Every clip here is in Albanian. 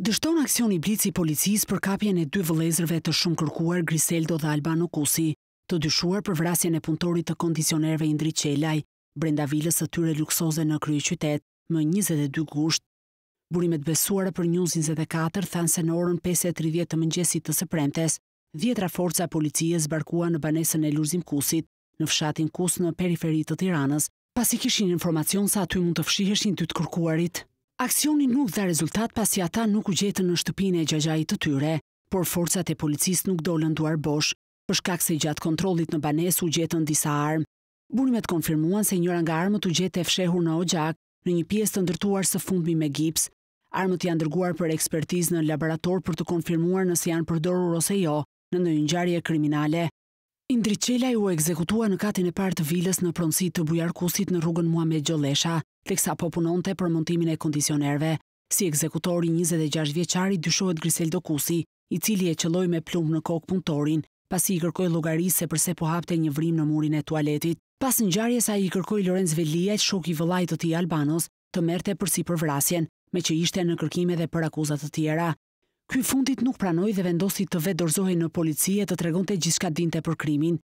Dështon aksion i blici policis për kapjen e dy vëlezrëve të shumë kërkuar Griseldo dhe Albano Kusi, të dyshuar për vrasjen e punëtorit të kondicionerve Indri Qelaj, brenda vilës të tyre luksoze në krye qytet, më 22 gusht. Burimet besuara për njuzin 24 thanë se në orën 5.30 të mëngjesit të sëpremtes, djetra forca policijës barkua në banesën e Luzim Kusit, në fshatin Kus në periferit të Tiranës, pasi kishin informacion sa aty mund të fshiheshin të të kërkuarit. Aksionin nuk dhe rezultat pasi ata nuk u gjetën në shtëpine e gjajajit të tyre, por forcat e policist nuk dolen duar bosh, përshkak se gjatë kontrolit në banes u gjetën disa armë. Burimet konfirmuan se njëra nga armët u gjetë e fshehur në ogjak, në një pjesë të ndërtuar së fundmi me gips. Armët janë dërguar për ekspertiz në laborator për të konfirmuar nësë janë përdorur ose jo në në njëngjarje kriminale. Indriqela ju ekzekutua në katin e partë vilës në pronsit të bujarkusit në rrugën Muhammed Gjolesha, teksa po punonte për montimin e kondicionerve. Si ekzekutori 26 vjeçari dyshohet Griseldo Kusi, i cili e qëlloj me plumb në kokë punëtorin, pas i kërkoj se përse po hapte një vrim në murin e tualetit. Pas në gjarje sa i kërkoj Lorenz Velijet, shok i vëlajt të ti Albanos, të merte përsi për vrasjen, me që ishte në kërkime dhe për akuzat të tjera. Ky fundit nuk pranoj dhe vendosi të vetë dorzohi në policie të tregon të gjithka dinte për krimin.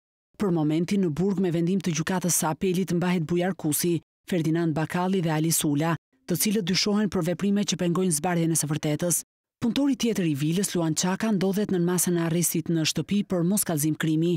Për momentin në burg me vendim të gjukatës sa apelit mbahet bujar kusi, Ferdinand Bakalli dhe Ali Sula, të cilët dyshohen për veprime që pengojnë zbardhjene së vërtetës. Puntori tjetër i vilës, Luan Qaka, ndodhet në masën arrestit në shtëpi për mos kalzim krimi.